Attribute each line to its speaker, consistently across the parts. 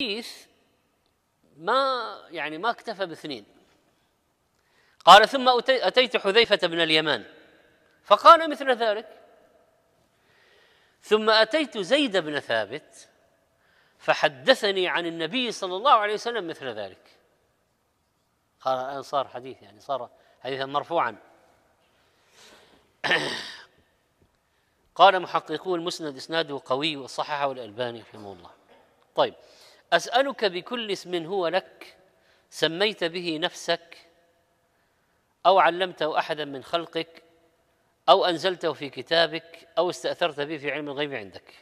Speaker 1: الحديث ما يعني ما اكتفى باثنين قال ثم أتيت حذيفة بن اليمان فقال مثل ذلك ثم أتيت زيد بن ثابت فحدثني عن النبي صلى الله عليه وسلم مثل ذلك قال الآن صار حديث يعني صار حديثا مرفوعا قال محققو المسند إسناده قوي وصححه الألباني رحمه الله طيب اسالك بكل اسم هو لك سميت به نفسك او علمته احدا من خلقك او انزلته في كتابك او استاثرت به في علم الغيب عندك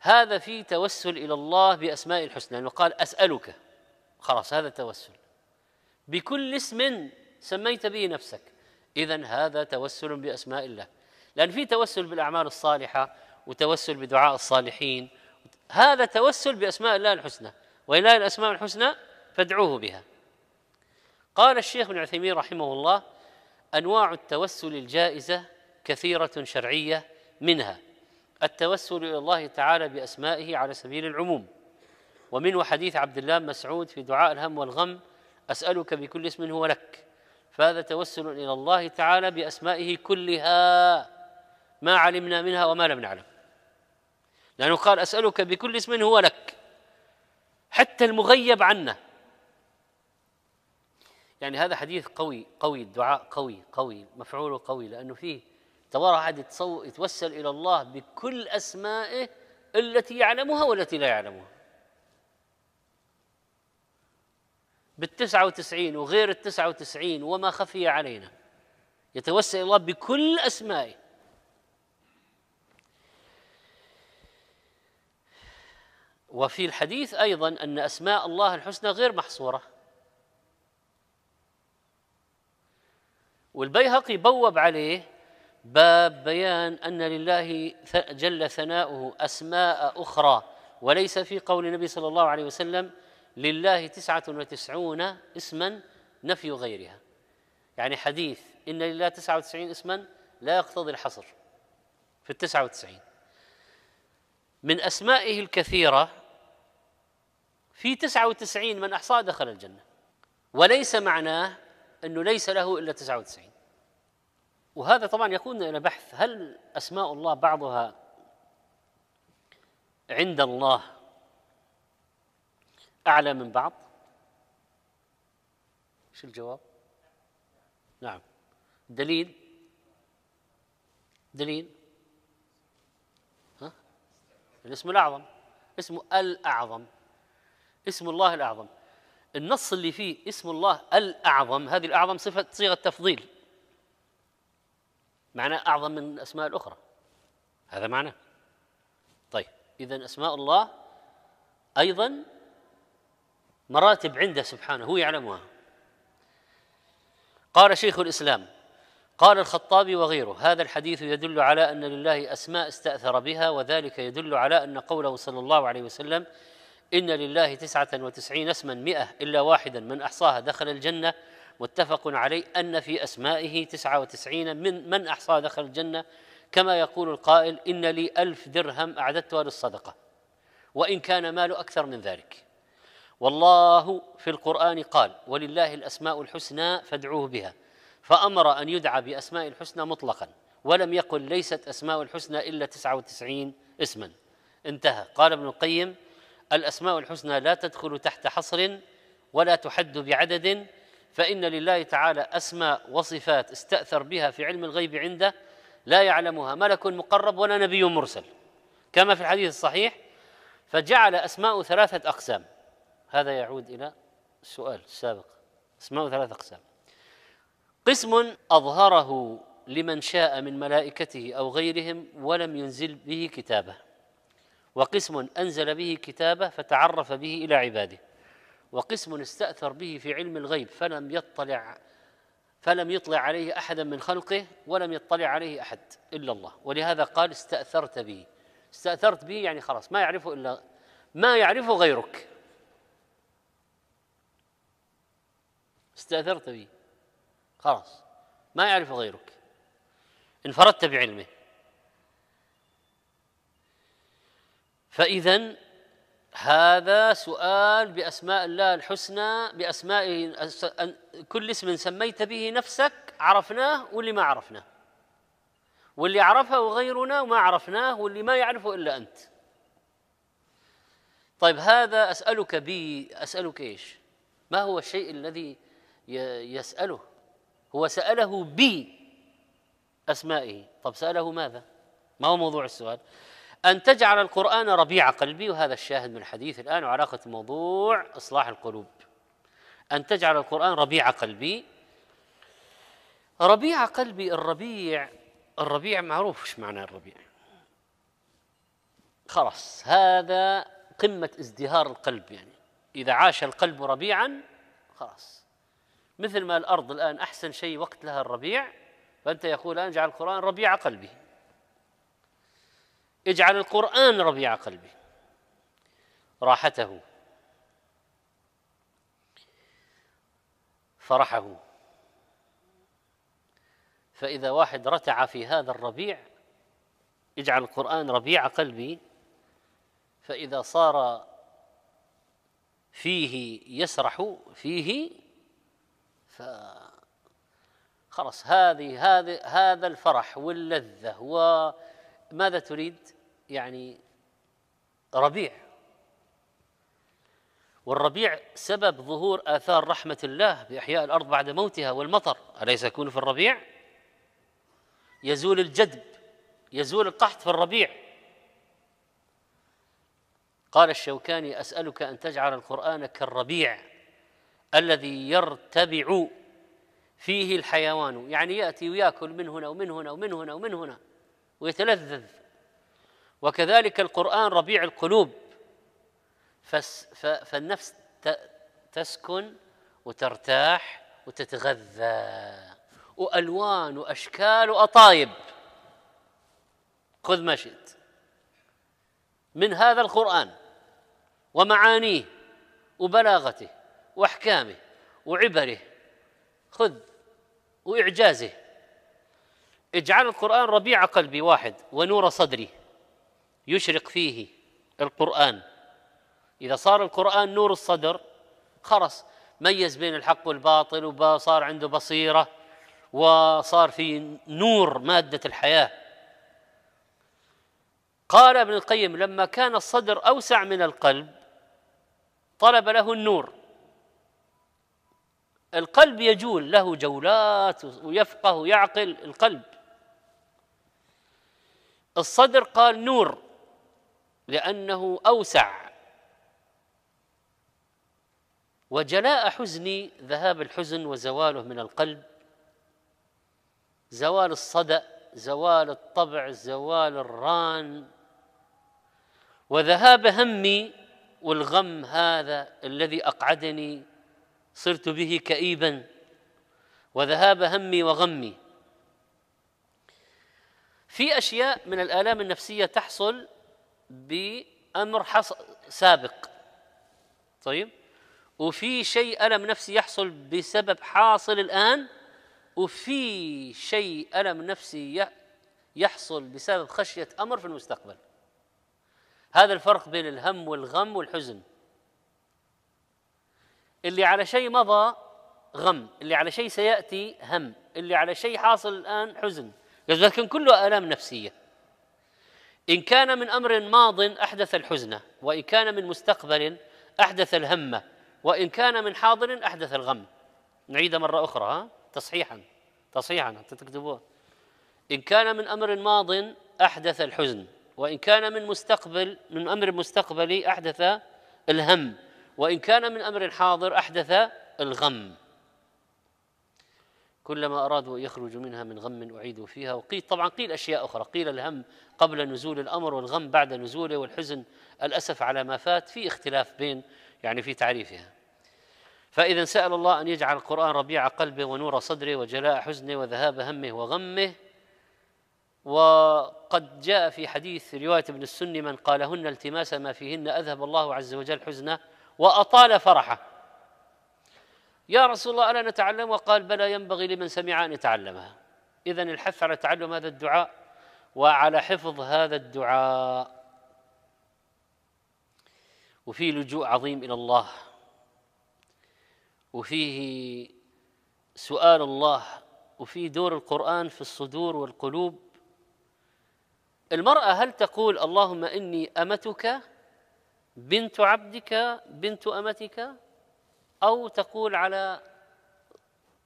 Speaker 1: هذا في توسل الى الله باسماء الحسنى لانه قال اسالك خلاص هذا توسل بكل اسم سميت به نفسك اذا هذا توسل باسماء الله لان في توسل بالاعمال الصالحه وتوسل بدعاء الصالحين هذا توسل باسماء الله الحسنى وإله الاسماء الحسنى فادعوه بها قال الشيخ ابن عثيمين رحمه الله انواع التوسل الجائزه كثيره شرعيه منها التوسل الى الله تعالى باسمائه على سبيل العموم ومنه حديث عبد الله مسعود في دعاء الهم والغم اسالك بكل اسم هو لك فهذا توسل الى الله تعالى باسمائه كلها ما علمنا منها وما لم نعلم لأنه قال أسألك بكل اسم هو لك حتى المغيب عنا يعني هذا حديث قوي قوي الدعاء قوي قوي مفعوله قوي لأنه فيه تبارى أحد يتوسل إلى الله بكل أسمائه التي يعلمها والتي لا يعلمها بالتسعة وتسعين وغير التسعة وتسعين وما خفي علينا يتوسل الله بكل أسمائه وفي الحديث ايضا ان اسماء الله الحسنى غير محصوره والبيهقي بوب عليه باب بيان ان لله جل ثناؤه اسماء اخرى وليس في قول النبي صلى الله عليه وسلم لله تسعة وتسعون اسما نفي غيرها يعني حديث إن لله تسعة وتسعين اسما لا يقتضي الحصر في التسعة وتسعين من أسمائه الكثيرة في 99 من أحصاه دخل الجنة وليس معناه أنه ليس له إلا 99 وهذا طبعا يقودنا إلى بحث هل أسماء الله بعضها عند الله أعلى من بعض شو الجواب نعم دليل دليل ها الاسم الأعظم اسمه الأعظم اسم الله الأعظم النص اللي فيه اسم الله الأعظم هذه الأعظم صفة صيغة تفضيل معناه أعظم من الأسماء الأخرى هذا معناه طيب إذا أسماء الله أيضا مراتب عنده سبحانه هو يعلمها قال شيخ الإسلام قال الخطابي وغيره هذا الحديث يدل على أن لله أسماء استأثر بها وذلك يدل على أن قوله صلى الله عليه وسلم إن لله تسعة وتسعين اسما مئة إلا واحدا من أحصاها دخل الجنة متفق عليه أن في أسمائه تسعة وتسعين من, من أحصاها دخل الجنة كما يقول القائل إن لي ألف درهم أعددتها للصدقة وإن كان ماله أكثر من ذلك والله في القرآن قال ولله الأسماء الحسنى فادعوه بها فأمر أن يدعى بأسماء الحسنى مطلقا ولم يقل ليست أسماء الحسنى إلا 99 اسما انتهى قال ابن القيم الأسماء الحسنى لا تدخل تحت حصر ولا تحد بعدد فإن لله تعالى أسماء وصفات استأثر بها في علم الغيب عنده لا يعلمها ملك مقرب ولا نبي مرسل كما في الحديث الصحيح فجعل أسماء ثلاثة أقسام هذا يعود إلى السؤال السابق أسماء ثلاثة أقسام قسم أظهره لمن شاء من ملائكته أو غيرهم ولم ينزل به كتابه وقسم انزل به كتابه فتعرف به الى عباده وقسم استاثر به في علم الغيب فلم يطلع فلم يطلع عليه احدا من خلقه ولم يطلع عليه احد الا الله ولهذا قال استاثرت به استاثرت به يعني خلاص ما يعرفه الا ما يعرفه غيرك استاثرت به خلاص ما يعرفه غيرك انفردت بعلمه فإذا هذا سؤال بأسماء الله الحسنى بأسمائه كل اسم سميت به نفسك عرفناه واللي ما عرفناه واللي عرفه غيرنا وما عرفناه واللي ما يعرفه إلا أنت طيب هذا أسألك بي أسألك إيش ما هو الشيء الذي يسأله هو سأله بي أسمائه طب سأله ماذا ما هو موضوع السؤال أن تجعل القرآن ربيع قلبي وهذا الشاهد من الحديث الآن وعلاقة موضوع إصلاح القلوب أن تجعل القرآن ربيع قلبي ربيع قلبي الربيع الربيع معروف ايش معنى الربيع خلاص هذا قمة ازدهار القلب يعني إذا عاش القلب ربيعا خلاص مثل ما الأرض الآن أحسن شيء وقت لها الربيع فأنت يقول الآن جعل القرآن ربيع قلبي اجعل القرآن ربيع قلبي راحته فرحه فإذا واحد رتع في هذا الربيع اجعل القرآن ربيع قلبي فإذا صار فيه يسرح فيه ف خلاص هذه هذا هذا الفرح واللذة وماذا تريد؟ يعني ربيع والربيع سبب ظهور آثار رحمة الله بإحياء الأرض بعد موتها والمطر أليس يكون في الربيع؟ يزول الجدب يزول القحط في الربيع قال الشوكاني أسألك أن تجعل القرآن كالربيع الذي يرتبع فيه الحيوان يعني يأتي ويأكل من هنا ومن هنا ومن هنا ومن هنا ويتلذذ وكذلك القرآن ربيع القلوب فالنفس تسكن وترتاح وتتغذى وألوان وأشكال وأطايب خذ ما شئت من هذا القرآن ومعانيه وبلاغته وأحكامه وعبره خذ وإعجازه اجعل القرآن ربيع قلبي واحد ونور صدري يشرق فيه القرآن إذا صار القرآن نور الصدر خلص ميز بين الحق والباطل وصار عنده بصيرة وصار في نور مادة الحياة قال ابن القيم لما كان الصدر أوسع من القلب طلب له النور القلب يجول له جولات ويفقه ويعقل القلب الصدر قال نور لأنه أوسع وجلاء حزني ذهاب الحزن وزواله من القلب زوال الصدأ زوال الطبع زوال الران وذهاب همي والغم هذا الذي أقعدني صرت به كئيبا وذهاب همي وغمي في أشياء من الآلام النفسية تحصل بأمر حص... سابق طيب وفي شيء ألم نفسي يحصل بسبب حاصل الآن وفي شيء ألم نفسي يحصل بسبب خشية أمر في المستقبل هذا الفرق بين الهم والغم والحزن اللي على شيء مضى غم اللي على شيء سيأتي هم اللي على شيء حاصل الآن حزن لكن كله آلام نفسية إن كان من أمر ماض أحدث الحزن وإن كان من مستقبل أحدث الهمة وإن كان من حاضر أحدث الغم نعيد مرة أخرى ها؟ تصحيحا تصحيحا حتى تكتبوها إن كان من أمر ماض أحدث الحزن وإن كان من مستقبل من أمر مستقبلي أحدث الهم وإن كان من أمر حاضر أحدث الغم كلما أرادوا أن يخرجوا منها من غم أعيدوا فيها وقيل طبعا قيل أشياء أخرى قيل الهم قبل نزول الأمر والغم بعد نزوله والحزن الأسف على ما فات في اختلاف بين يعني في تعريفها فإذا سأل الله أن يجعل القرآن ربيع قلبه ونور صدره وجلاء حزنه وذهاب همه وغمه وقد جاء في حديث رواية ابن السني من قالهن التماس ما فيهن أذهب الله عز وجل حزنه وأطال فرحه يا رسول الله ألا نتعلم وقال بلى ينبغي لمن سمع أن يتعلمها إذا الحث على تعلم هذا الدعاء وعلى حفظ هذا الدعاء وفيه لجوء عظيم إلى الله وفيه سؤال الله وفيه دور القرآن في الصدور والقلوب المرأة هل تقول اللهم إني أمتك بنت عبدك بنت أمتك أو تقول على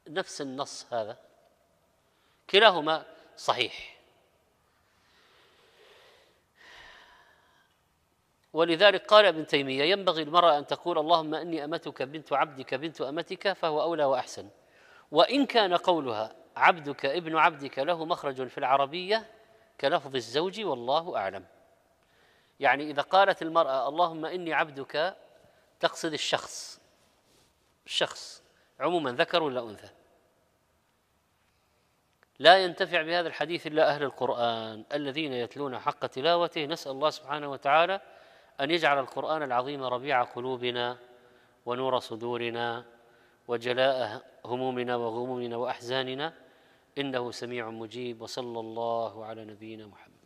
Speaker 1: نفس النص هذا كلاهما صحيح ولذلك قال ابن تيمية ينبغي المرأة أن تقول اللهم أني أمتك بنت عبدك بنت أمتك فهو أولى وأحسن وإن كان قولها عبدك ابن عبدك له مخرج في العربية كلفظ الزوج والله أعلم يعني إذا قالت المرأة اللهم إني عبدك تقصد الشخص الشخص عموما ذكر ولا أنثى لا ينتفع بهذا الحديث إلا أهل القرآن الذين يتلون حق تلاوته نسأل الله سبحانه وتعالى أن يجعل القرآن العظيم ربيع قلوبنا ونور صدورنا وجلاء همومنا وغمومنا وأحزاننا إنه سميع مجيب وصلى الله على نبينا محمد